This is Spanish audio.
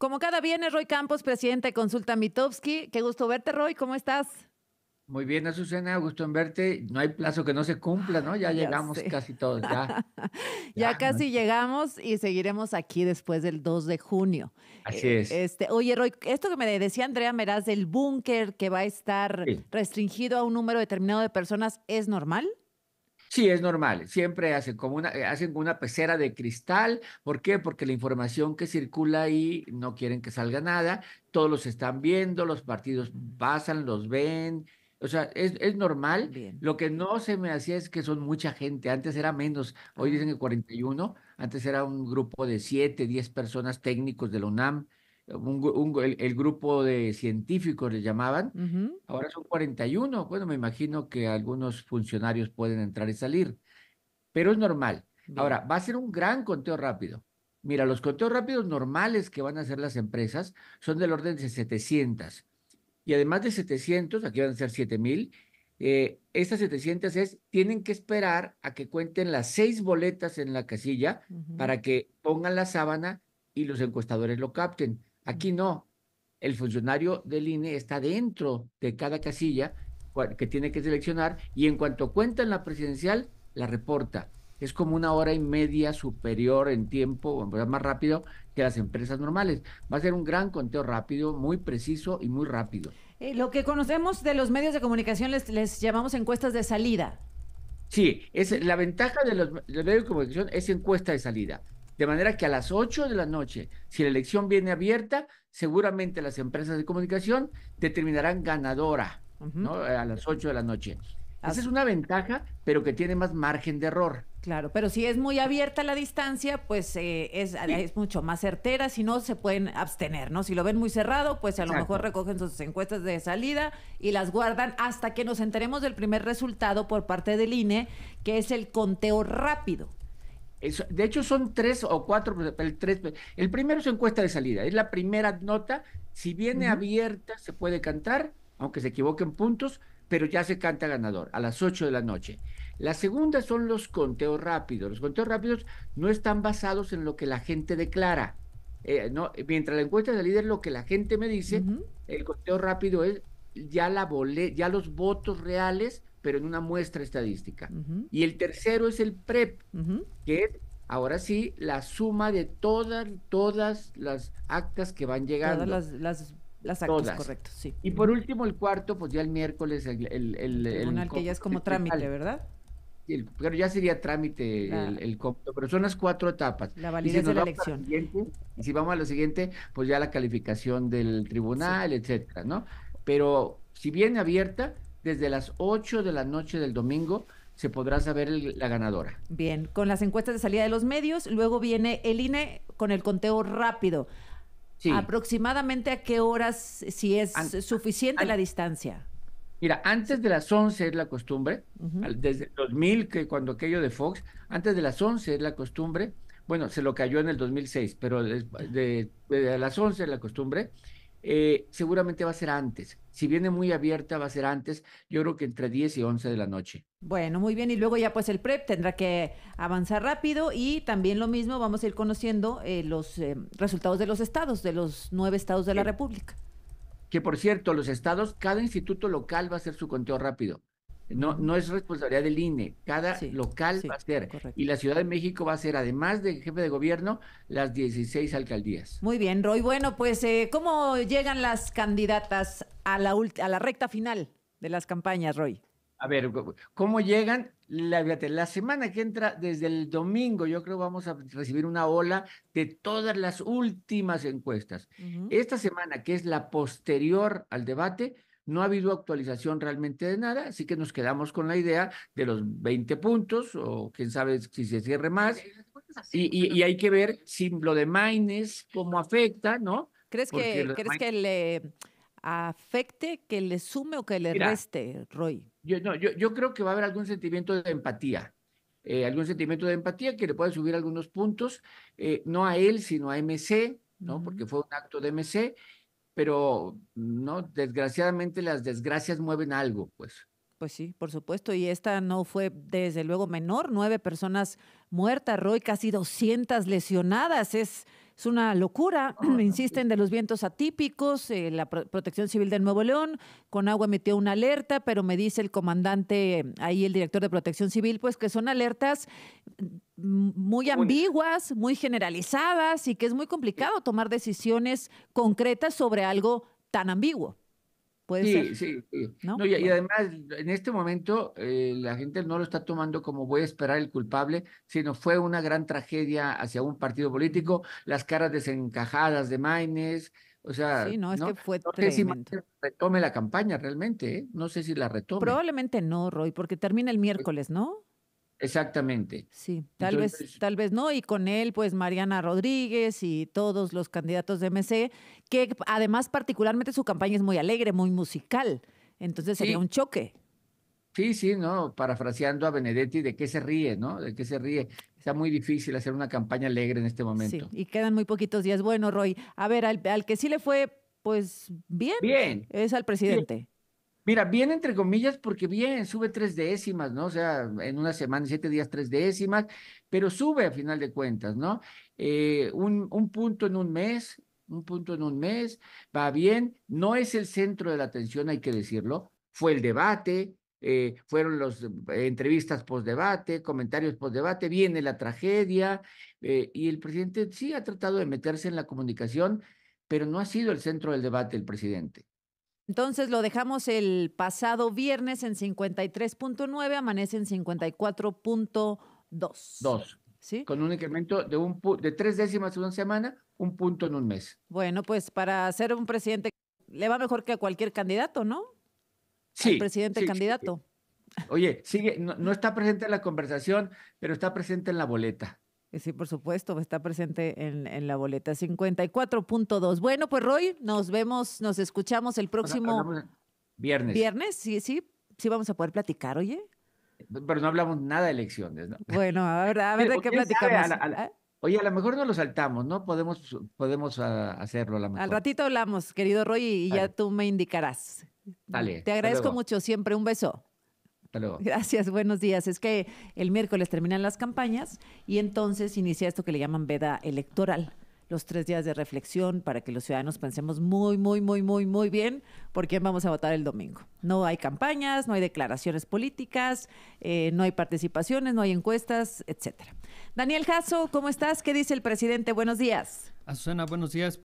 Como cada viernes, Roy Campos, presidente de Consulta Mitowski. Qué gusto verte, Roy. ¿Cómo estás? Muy bien, Azucena, gusto en verte. No hay plazo que no se cumpla, ¿no? Ya, llegamos casi todos, ya. casi llegamos y seguiremos aquí después del 2 de junio. Así eh, es. Este, oye, Roy, esto que me decía Andrea Meraz el búnker que va a estar restringido a un número determinado de personas, ¿es normal? Sí, es normal. Siempre hacen como una, eh, hacen una pecera de cristal. ¿Por qué? Porque la información que circula ahí no quieren que salga nada. Todos los están viendo, los partidos pasan, los ven. O sea, es, normal. Lo que no se me hacía es que son mucha gente. Antes era menos. Hoy ah. dicen que 41. Antes era un grupo de 7, 10 personas técnicos de la UNAM el, grupo de científicos le llamaban, ahora son 41, bueno, me imagino que algunos funcionarios pueden entrar y salir, pero es normal. Ahora, va a ser un gran conteo rápido. Mira, los conteos rápidos normales que van a hacer las empresas son del orden de 700. Y además de 700, aquí van a ser 7000, eh, estas 700 es, tienen que esperar a que cuenten las seis boletas en la casilla para que pongan la sábana y los encuestadores lo capten. Aquí no. El funcionario del INE está dentro de cada casilla que tiene que seleccionar y en cuanto cuenta en la presidencial, la reporta. Es como una hora y media superior en tiempo, más rápido que las empresas normales. Va a ser un gran conteo rápido, muy preciso y muy rápido. Eh, lo que conocemos de los medios de comunicación les, llamamos encuestas de salida. Sí, es, la ventaja de los medios de comunicación es encuesta de salida. De manera que a las 8 de la noche, si la elección viene abierta, seguramente las empresas de comunicación determinarán ganadora a las 8 de la noche. Esa es una ventaja, pero que tiene más margen de error. Claro, pero si es muy abierta la distancia, pues eh, es, mucho más certera, si no se pueden abstener, ¿no? Si lo ven muy cerrado, pues a lo mejor recogen sus encuestas de salida y las guardan hasta que nos enteremos del primer resultado por parte del INE, que es el conteo rápido de hecho, son tres o cuatro. Pues, el, pues, el primero es encuesta de salida, es la primera nota. Si viene abierta, se puede cantar, aunque se equivoquen puntos, pero ya se canta ganador a las ocho de la noche. La segunda son los conteos rápidos. Los conteos rápidos no están basados en lo que la gente declara. Eh, mientras la encuesta de salida es lo que la gente me dice, el conteo rápido es ya, la ya los votos reales pero en una muestra estadística. Y el tercero es el PREP, que es ahora sí la suma de todas, todas las actas que van llegando. Todas las, las, las actas, correcto, sí. Y por último, el cuarto, pues ya el miércoles, el... Tribunal, que ya es como trámite, ¿verdad? pero ya sería trámite el, cómputo, pero son las cuatro etapas. La validez de la elección. Y si vamos a lo siguiente, pues ya la calificación del tribunal, etcétera, ¿no? Pero si viene abierta, desde las 8 de la noche del domingo se podrá saber la ganadora. Bien, con las encuestas de salida de los medios, luego viene el INE con el conteo rápido. ¿Aproximadamente a qué horas, si es suficiente la distancia? Mira, antes de las 11 es la costumbre, desde el 2000, que cuando aquello de Fox, antes de las 11 es la costumbre, bueno, se lo cayó en el 2006, pero de, de las 11 es la costumbre, eh, seguramente va a ser antes. Si viene muy abierta, va a ser antes, yo creo que entre 10 y 11 de la noche. Bueno, muy bien. Y luego ya pues el PREP tendrá que avanzar rápido y también lo mismo vamos a ir conociendo eh, los eh, resultados de los estados, de los nueve estados de la República. Que por cierto, los estados, cada instituto local va a hacer su conteo rápido. No, no es responsabilidad del INE, cada local va a ser. Y la Ciudad de México va a ser, además de jefe de gobierno, las 16 alcaldías. Muy bien, Roy. Bueno, pues, eh, ¿cómo llegan las candidatas a la, a la recta final de las campañas, Roy? A ver, ¿cómo llegan? La, la semana que entra, desde el domingo, yo creo vamos a recibir una ola de todas las últimas encuestas. Esta semana, que es la posterior al debate, no ha habido actualización realmente de nada, así que nos quedamos con la idea de los 20 puntos o quién sabe si se cierre más. Y, hay que ver si lo de Maines, cómo afecta, ¿no? ¿Crees que, ¿crees que le afecte, que le sume o que le reste, Roy? Yo, no, yo, creo que va a haber algún sentimiento de empatía. Eh, algún sentimiento de empatía que le pueda subir algunos puntos, eh, no a él, sino a MC, ¿no? Porque fue un acto de MC pero no, desgraciadamente las desgracias mueven algo, pues. Pues sí, por supuesto. Y esta no fue desde luego menor. Nueve personas muertas, Roy, casi 200 lesionadas. Es, es una locura. Ah, insisten pues. de los vientos atípicos. Eh, la Protección Civil de Nuevo León con agua emitió una alerta, pero me dice el comandante, mm, ahí el director de Protección Civil, pues que son alertas mm, muy ambiguas, muy generalizadas y que es muy complicado tomar decisiones concretas sobre algo tan ambiguo sí, Sí, y, además, en este momento, eh, la gente no lo está tomando como voy a esperar el culpable, sino fue una gran tragedia hacia un partido político, las caras desencajadas de Maines. O sea, sí, no, es que fue no sé si retome la campaña realmente, ¿eh? no sé si la retome. Probablemente no, Roy, porque termina el pues miércoles, ¿no? Exactamente. Sí, tal vez, tal vez no, y con él, pues Mariana Rodríguez y todos los candidatos de MC, que además particularmente su campaña es muy alegre, muy musical. Entonces sería un choque. Sí, sí, no, parafraseando a Benedetti, ¿de qué se ríe, no? ¿De qué se ríe? Está muy difícil hacer una campaña alegre en este momento. Sí, y quedan muy poquitos días. Bueno, Roy, a ver, al, que sí le fue, pues bien, bien. es al presidente. Mira, bien entre comillas, porque bien, sube tres décimas, ¿no? O sea, en una semana, siete días, tres décimas, pero sube a final de cuentas, ¿no? Eh, un, punto en un mes, un punto en un mes, va bien, no es el centro de la atención, hay que decirlo, fue el debate, eh, fueron las eh, entrevistas post-debate, comentarios post-debate, viene la tragedia, y el presidente sí ha tratado de meterse en la comunicación, pero no ha sido el centro del debate el presidente. Entonces lo dejamos el pasado viernes en 53.9, amanece en 54.2. Dos. ¿Sí? Con un incremento de, un de tres décimas en una semana, un punto en un mes. Bueno, pues para ser un presidente le va mejor que a cualquier candidato, ¿no? Sí. El presidente candidato. Oye, sigue, no está presente en la conversación, pero está presente en la boleta. Eh, sí, por supuesto, está presente en, la boleta 54.2. Bueno, pues Roy, nos vemos, nos escuchamos el próximo viernes. Viernes, sí, sí, sí vamos a poder platicar, oye. Pero no hablamos nada de elecciones, ¿no? Bueno, a ver, a ver de qué platicamos. ¿Eh? oye, a lo mejor no lo saltamos, ¿no? Podemos, podemos ah, hacerlo a la mejor. Al ratito hablamos, querido Roy, y ya tú me indicarás. Dale. Te agradezco mucho siempre. Un beso. Gracias, buenos días. Es que el miércoles terminan las campañas y entonces inicia esto que le llaman veda electoral los tres días de reflexión para que los ciudadanos pensemos muy, muy, muy, muy, muy bien por quién vamos a votar el domingo. No hay campañas, no hay declaraciones políticas, eh, no hay participaciones, no hay encuestas, etcétera. Daniel Jasso, ¿cómo estás? ¿Qué dice el presidente? Buenos días. Azucena, buenos días.